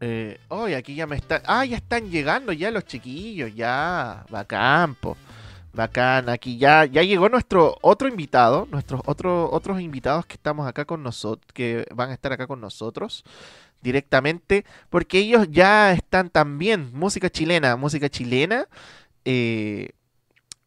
Eh, aquí ya me están. Ah, ya están llegando ya los chiquillos, ya. Bacán, po. Bacán, aquí ya, ya llegó nuestro otro invitado, nuestros otros invitados que estamos acá con nosotros, que van a estar acá con nosotros directamente, porque ellos ya están también, música chilena, música chilena, eh,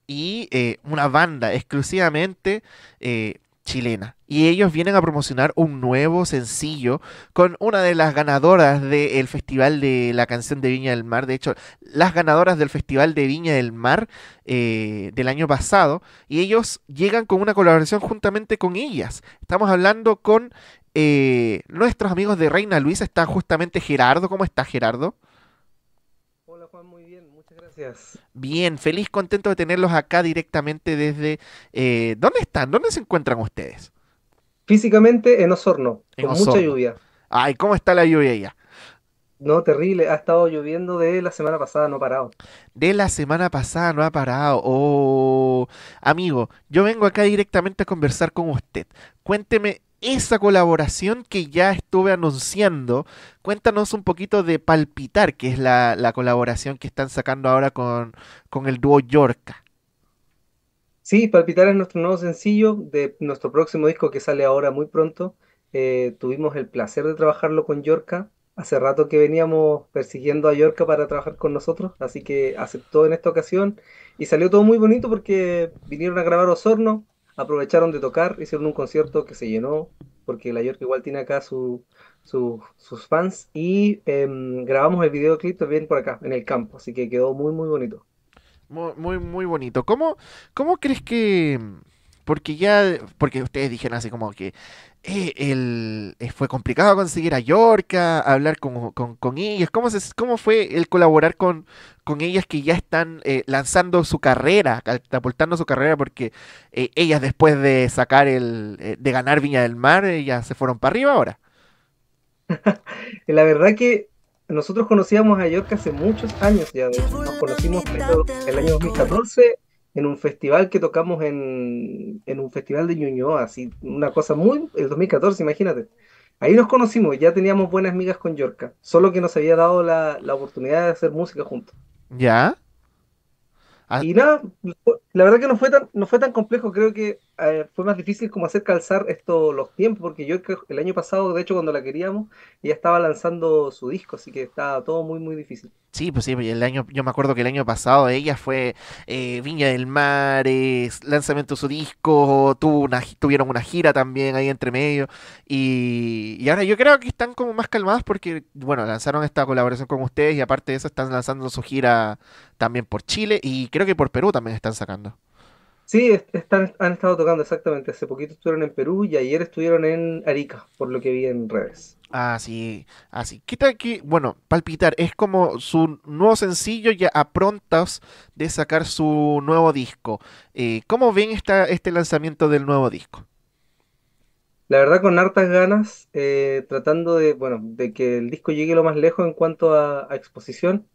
y eh, una banda exclusivamente eh, chilena. Y ellos vienen a promocionar un nuevo sencillo con una de las ganadoras del Festival de la Canción de Viña del Mar. De hecho, las ganadoras del Festival de Viña del Mar eh, del año pasado. Y ellos llegan con una colaboración juntamente con ellas. Estamos hablando con eh, nuestros amigos de Reina Luisa. Está justamente Gerardo. ¿Cómo está Gerardo? Bien, feliz, contento de tenerlos acá directamente desde... Eh, ¿Dónde están? ¿Dónde se encuentran ustedes? Físicamente en Osorno, con mucha lluvia. Ay, ¿cómo está la lluvia ya? No, terrible. Ha estado lloviendo de la semana pasada, no ha parado. De la semana pasada, no ha parado. Oh, amigo, yo vengo acá directamente a conversar con usted. Cuénteme esa colaboración que ya estuve anunciando. Cuéntanos un poquito de Palpitar, que es la, colaboración que están sacando ahora con, con el dúo Yorka. Sí, Palpitar es nuestro nuevo sencillo de nuestro próximo disco que sale ahora muy pronto. Eh, tuvimos el placer de trabajarlo con Yorka. Hace rato que veníamos persiguiendo a Yorka para trabajar con nosotros, así que aceptó en esta ocasión y salió todo muy bonito porque vinieron a grabar Osorno, aprovecharon de tocar, hicieron un concierto que se llenó, porque la York igual tiene acá sus fans, y em, grabamos el videoclip también por acá, en el campo, así que quedó muy, muy bonito. Muy, muy, muy bonito. cómo crees que porque ya, porque ustedes dijeron así como que eh, eh, fue complicado conseguir a Yorka, hablar con, con, ellas, ¿Cómo, ¿Cómo, fue el colaborar con, con ellas que ya están eh, lanzando su carrera, aportando su carrera? Porque ellas después de sacar el, de ganar Viña del Mar, ya se fueron para arriba ahora. La verdad que nosotros conocíamos a Yorka hace muchos años ya, nos conocimos el año 2014 en un festival que tocamos en, en un festival de Ñuñoa, así, una cosa muy, el 2014, imagínate. Ahí nos conocimos, ya teníamos buenas migas con Yorka, solo que nos había dado la, oportunidad de hacer música juntos. ¿Ya? Y ah. nada, la verdad que no fue tan, no fue tan complejo, creo que eh, fue más difícil como hacer calzar estos los tiempos, porque yo el año pasado, de hecho, cuando la queríamos, ella estaba lanzando su disco, así que estaba todo muy, muy difícil. Sí, pues sí, el año, yo me acuerdo que el año pasado ella fue eh, Viña del Mar, lanzamiento de su disco, tuvo tuvieron una gira también ahí entre medio, y, y, ahora yo creo que están como más calmadas porque, bueno, lanzaron esta colaboración con ustedes y aparte de eso están lanzando su gira también por Chile y creo que por Perú también están sacando. Sí, están, han estado tocando exactamente. Hace poquito estuvieron en Perú y ayer estuvieron en Arica, por lo que vi en redes. Ah, sí, así. Ah, ¿Qué bueno, Palpitar es como su nuevo sencillo ya a prontas de sacar su nuevo disco. Eh, ¿Cómo ven esta, este lanzamiento del nuevo disco? La verdad con hartas ganas, eh, tratando de, bueno, de que el disco llegue lo más lejos en cuanto a, exposición.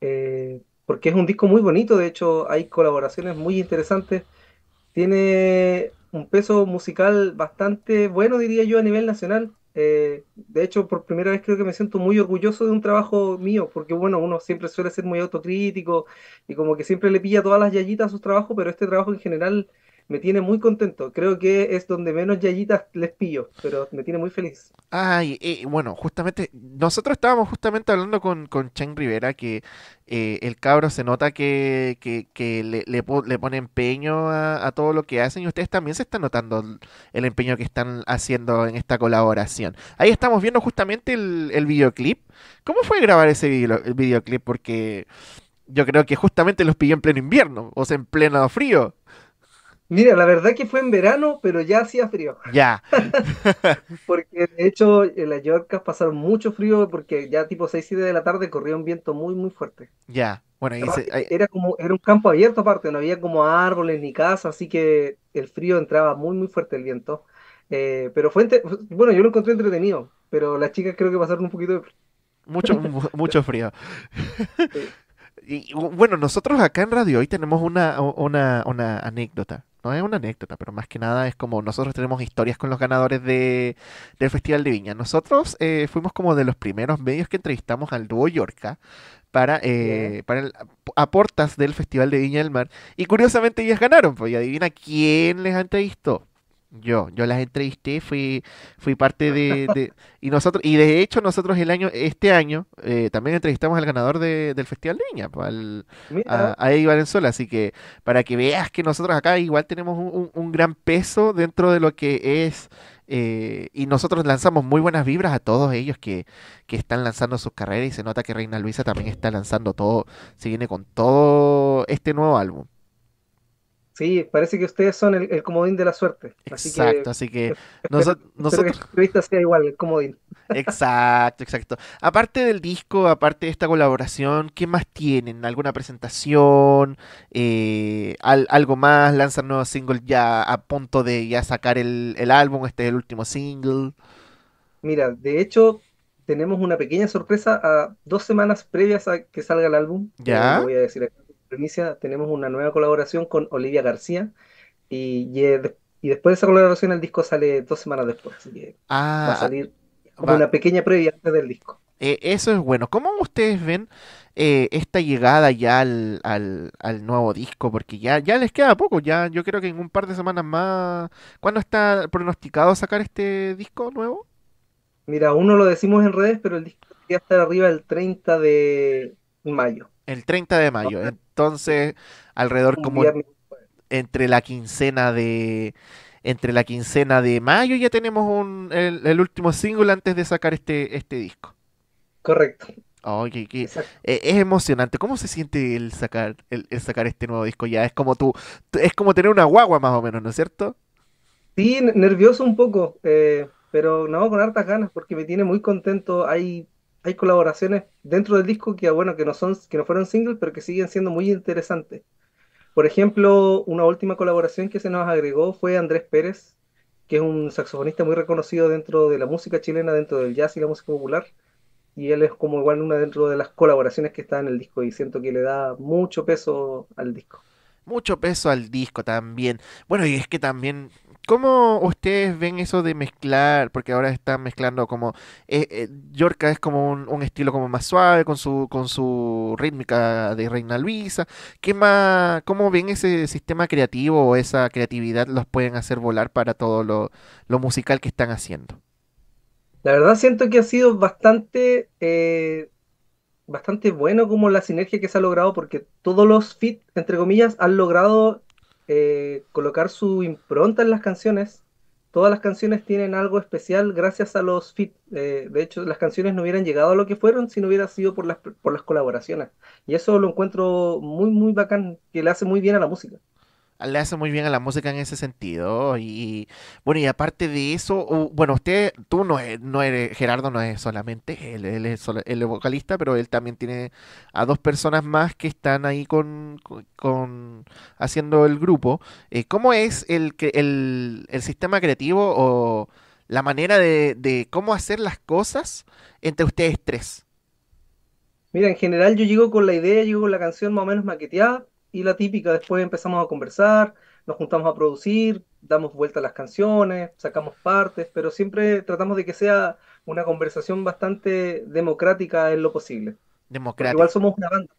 Eh, porque es un disco muy bonito, de hecho hay colaboraciones muy interesantes, tiene un peso musical bastante bueno, diría yo, a nivel nacional. Eh, de hecho, por primera vez creo que me siento muy orgulloso de un trabajo mío, porque bueno, uno siempre suele ser muy autocrítico y como que siempre le pilla todas las yayitas a sus trabajos, pero este trabajo en general me tiene muy contento. Creo que es donde menos yayitas les pillo, pero me tiene muy feliz. Ay, eh, bueno, justamente, nosotros estábamos justamente hablando con, con Rivera que eh, el cabro se nota que, le, le, pone empeño a, todo lo que hacen y ustedes también se están notando el empeño que están haciendo en esta colaboración. Ahí estamos viendo justamente el, videoclip. ¿Cómo fue grabar ese el videoclip? Porque yo creo que justamente los pillé en pleno invierno, o sea, en pleno frío. Mira, la verdad que fue en verano, pero ya hacía frío. Ya. porque de hecho en las Yorkas pasaron mucho frío porque ya tipo 6, 7 de la tarde corría un viento muy, muy fuerte. Ya. Bueno, era como era un campo abierto aparte, no había como árboles ni casa, así que el frío entraba muy, muy fuerte el viento. Eh, pero fue, bueno, yo lo encontré entretenido, pero las chicas creo que pasaron un poquito de frío. Mucho, mucho frío. Y bueno, nosotros acá en Radio hoy tenemos una, una, una anécdota no es una anécdota, pero más que nada es como nosotros tenemos historias con los ganadores de, del Festival de Viña. Nosotros eh, fuimos como de los primeros medios que entrevistamos al dúo Yorca para, eh, para a del Festival de Viña del Mar. Y curiosamente ellas ganaron, pues y adivina quién les entrevistó. Yo, yo las entrevisté, fui, fui parte de, y nosotros, y de hecho nosotros el año, este año, eh, también entrevistamos al ganador del Festival de Viña, pues, al, a, Eddie Valenzuela, así que para que veas que nosotros acá igual tenemos un, gran peso dentro de lo que es eh, y nosotros lanzamos muy buenas vibras a todos ellos que, que, están lanzando sus carreras y se nota que Reina Luisa también está lanzando todo, se viene con todo este nuevo álbum. Sí, parece que ustedes son el, comodín de la suerte. Así exacto, así que nosotros... Que sea igual, el comodín. Exacto, exacto. Aparte del disco, aparte de esta colaboración, ¿qué más tienen? ¿Alguna presentación? Eh, ¿Algo más? ¿Lanzan nuevos singles ya a punto de ya sacar el, álbum? Este es el último single. Mira, de hecho, tenemos una pequeña sorpresa a dos semanas previas a que salga el álbum. Ya. Eh, voy a decir tenemos una nueva colaboración con Olivia García y, y, después de esa colaboración el disco sale dos semanas después, va a ah, salir ah, como una pequeña previa antes del disco. Eh, eso es bueno. ¿Cómo ustedes ven eh, esta llegada ya al, al, nuevo disco? Porque ya, ya les queda poco, ya yo creo que en un par de semanas más. ¿Cuándo está pronosticado sacar este disco nuevo? Mira, uno lo decimos en redes, pero el disco ya está arriba el 30 de mayo. El 30 de mayo. Entonces, alrededor como pues. entre la quincena de entre la quincena de mayo ya tenemos un, el, último single antes de sacar este, este disco. Correcto. E, es, emocionante. ¿Cómo se siente el sacar, el, sacar este nuevo disco ya? Es como tú, es como tener una guagua más o menos, ¿no es cierto? Sí, nervioso un poco, eh, pero no, con hartas ganas, porque me tiene muy contento. ahí hay colaboraciones dentro del disco que, bueno, que no, son, que no fueron singles, pero que siguen siendo muy interesantes. Por ejemplo, una última colaboración que se nos agregó fue Andrés Pérez, que es un saxofonista muy reconocido dentro de la música chilena, dentro del jazz y la música popular. Y él es como igual una dentro de las colaboraciones que está en el disco y siento que le da mucho peso al disco mucho peso al disco también. Bueno, y es que también ¿Cómo ustedes ven eso de mezclar? Porque ahora están mezclando como... Eh, eh, Yorka es como un, estilo como más suave con su, con su rítmica de Reina Luisa. ¿Qué más, ¿Cómo ven ese sistema creativo o esa creatividad los pueden hacer volar para todo lo, musical que están haciendo? La verdad siento que ha sido bastante, eh, bastante bueno como la sinergia que se ha logrado porque todos los fit, entre comillas, han logrado eh, colocar su impronta en las canciones. Todas las canciones tienen algo especial gracias a los fit. Eh, de hecho, las canciones no hubieran llegado a lo que fueron si no hubiera sido por las, por las colaboraciones. Y eso lo encuentro muy, muy bacán, que le hace muy bien a la música le hace muy bien a la música en ese sentido. Y bueno, y aparte de eso, bueno, usted, tú no, es, no eres, Gerardo no es solamente él, es, vocalista, pero él también tiene a dos personas más que están ahí con, haciendo el grupo. Eh, ¿Cómo es el, el sistema creativo o la manera de, de cómo hacer las cosas entre ustedes tres? Mira, en general yo llego con la idea, llego con la canción más o menos maqueteada, y la típica, después empezamos a conversar, nos juntamos a producir, damos vuelta a las canciones, sacamos partes, pero siempre tratamos de que sea una conversación bastante democrática en lo posible. igual somos una banda.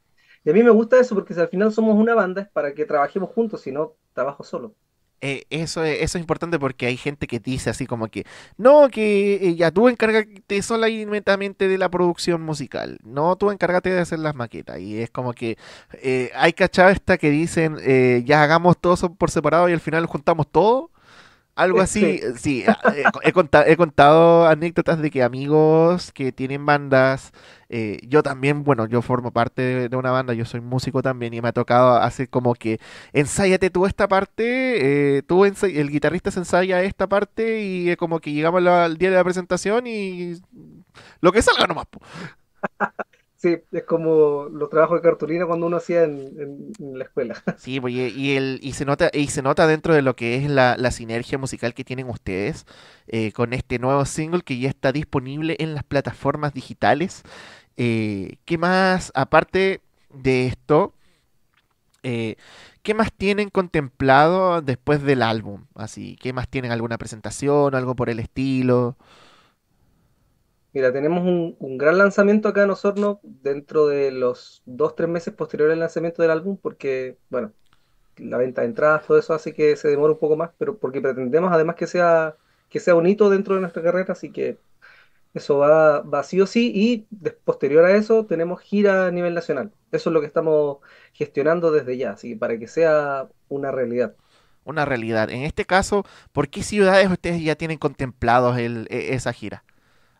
Y a mí me gusta eso porque si al final somos una banda es para que trabajemos juntos, si no, trabajo solo. Eh, eso, es, eso es importante porque hay gente que dice así como que, no, que eh, ya tú encárgate solamente de la producción musical, no, tú encárgate de hacer las maquetas. Y es como que eh, hay cachada que dicen, ya hagamos todo por separado y al final juntamos todo algo así, este eh, sí, eh, eh, he, contado, he contado anécdotas de que amigos que tienen bandas, yo también, bueno, yo formo parte de, una banda, yo soy músico también y me ha tocado hacer como que ensáyate tú esta parte, tú el guitarrista se ensaya esta parte y es como que llegamos al día de la presentación y lo que salga nomás. Sí, es como los trabajos de cartulina cuando uno hacía en, la escuela. Sí, pues, y, el, se nota, y se nota dentro de lo que es la, sinergia musical que tienen ustedes eh, con este nuevo single que ya está disponible en las plataformas digitales. Eh, ¿Qué más, aparte de esto, eh, qué más tienen contemplado después del álbum? Así, ¿qué más tienen? ¿Alguna presentación, algo por el estilo? Mira, tenemos un, gran lanzamiento acá en Osorno dentro de los dos, tres meses posteriores al lanzamiento del álbum, porque, bueno, la venta de entradas, todo eso hace que se demore un poco más, pero porque pretendemos además que sea, que sea bonito dentro de nuestra carrera, así que eso va, va sí o sí, y posterior a eso tenemos gira a nivel nacional. Eso es lo que estamos gestionando desde ya, así que para que sea una realidad. Una realidad. En este caso, ¿por qué ciudades ustedes ya tienen contemplados e-, esa gira?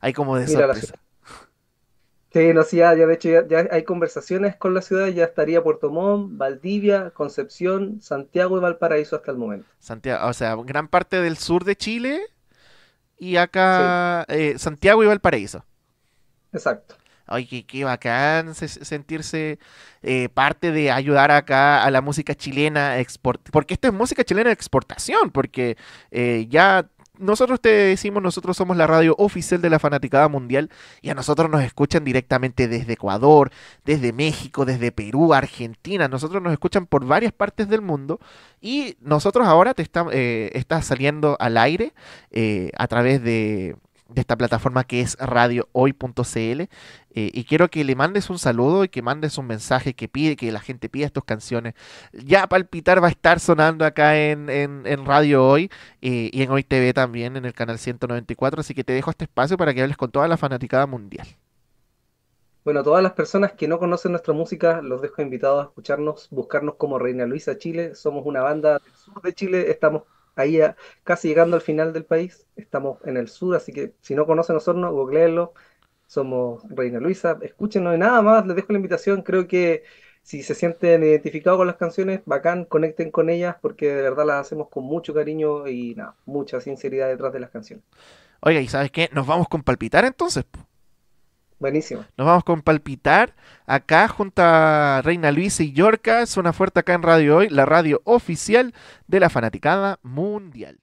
Hay como de sorpresa. Sí, no, sí, ya, de hecho ya, hay conversaciones con la ciudad, ya estaría Puerto Montt, Valdivia, Concepción, Santiago y Valparaíso hasta el momento. Santiago, o sea, gran parte del sur de Chile y acá eh, Santiago y Valparaíso. Exacto. Ay, qué, bacán sentirse eh, parte de ayudar acá a la música chilena, export porque esto es música chilena de exportación, porque eh, ya nosotros te decimos, nosotros somos la radio oficial de la Fanaticada Mundial y a nosotros nos escuchan directamente desde Ecuador, desde México, desde Perú, Argentina. Nosotros nos escuchan por varias partes del mundo y nosotros ahora te eh, está, saliendo al aire eh, a través de de esta plataforma que es radiohoy.cl eh, y quiero que le mandes un saludo y que mandes un mensaje que pide que la gente pida estas canciones ya palpitar va a estar sonando acá en, Radio Hoy eh, y en Hoy TV también en el canal 194 así que te dejo este espacio para que hables con toda la fanaticada mundial bueno, a todas las personas que no conocen nuestra música, los dejo invitados a escucharnos, buscarnos como Reina Luisa Chile. Somos una banda del sur de Chile, estamos ahí casi llegando al final del país, estamos en el sur, así que si no conocen Osorno, googleenlo, somos Reina Luisa, escúchenos y nada más, les dejo la invitación, creo que si se sienten identificados con las canciones, bacán, conecten con ellas porque de verdad las hacemos con mucho cariño y mucha sinceridad detrás de las canciones. Oiga, ¿y sabes qué? Nos vamos con palpitar entonces. Buenísimo. Nos vamos con Palpitar, acá junto a Reina Luisa y es una fuerte acá en Radio Hoy, la radio oficial de la fanaticada mundial.